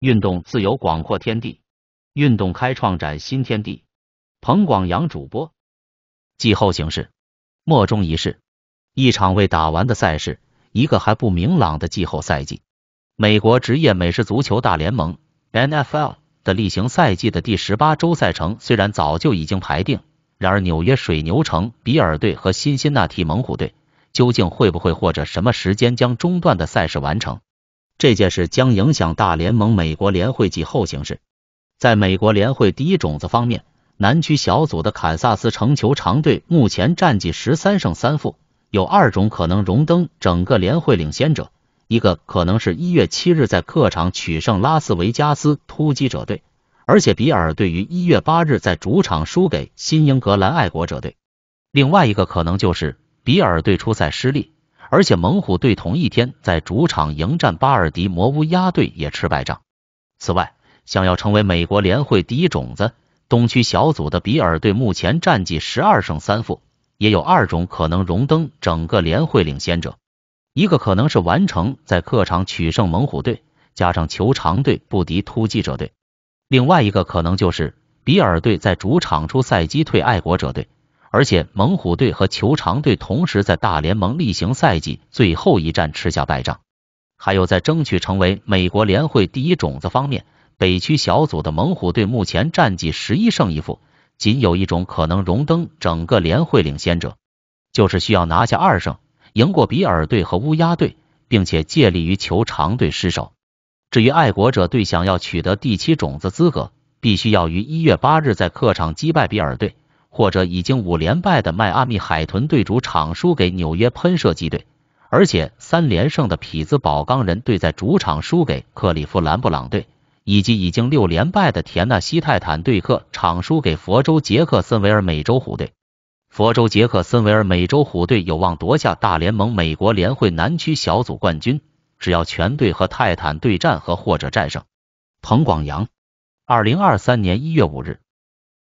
运动自由广阔天地，运动开创崭新天地。彭广阳主播，季后形势，莫衷一是，一场未打完的赛事，一个还不明朗的季后赛季。美国职业美式足球大联盟 （NFL） 的例行赛季的第十八周赛程虽然早就已经排定，然而纽约水牛城比尔队和辛辛那提猛虎队究竟会不会或者什么时间将中断的赛事完成？这件事将影响大联盟美国联会季后形势。在美国联会第一种子方面，南区小组的堪萨斯城球长队目前战绩十三胜三负，有二种可能荣登整个联会领先者，一个可能是一月七日在客场取胜拉斯维加斯突击者队，而且比尔对于一月八日在主场输给新英格兰爱国者队。另外一个可能就是比尔队出赛失利。而且猛虎队同一天在主场迎战巴尔迪摩乌鸦队也吃败仗。此外，想要成为美国联会第一种子，东区小组的比尔队目前战绩十二胜三负，也有二种可能荣登整个联会领先者。一个可能是完成在客场取胜猛虎队，加上球场队不敌突击者队；另外一个可能就是比尔队在主场出赛击退爱国者队。而且猛虎队和球长队同时在大联盟例行赛季最后一战吃下败仗，还有在争取成为美国联会第一种子方面，北区小组的猛虎队目前战绩十一胜一负，仅有一种可能荣登整个联会领先者，就是需要拿下二胜，赢过比尔队和乌鸦队，并且借力于球长队失手。至于爱国者队想要取得第七种子资格，必须要于一月八日在客场击败比尔队。或者已经五连败的迈阿密海豚队主场输给纽约喷射机队，而且三连胜的匹兹堡钢人队在主场输给克里夫兰布朗队，以及已经六连败的田纳西泰坦队客场输给佛州杰克森维尔美洲虎队。佛州杰克森维尔美洲虎队有望夺下大联盟美国联会南区小组冠军，只要全队和泰坦对战和或者战胜。彭广阳，二零二三年一月五日。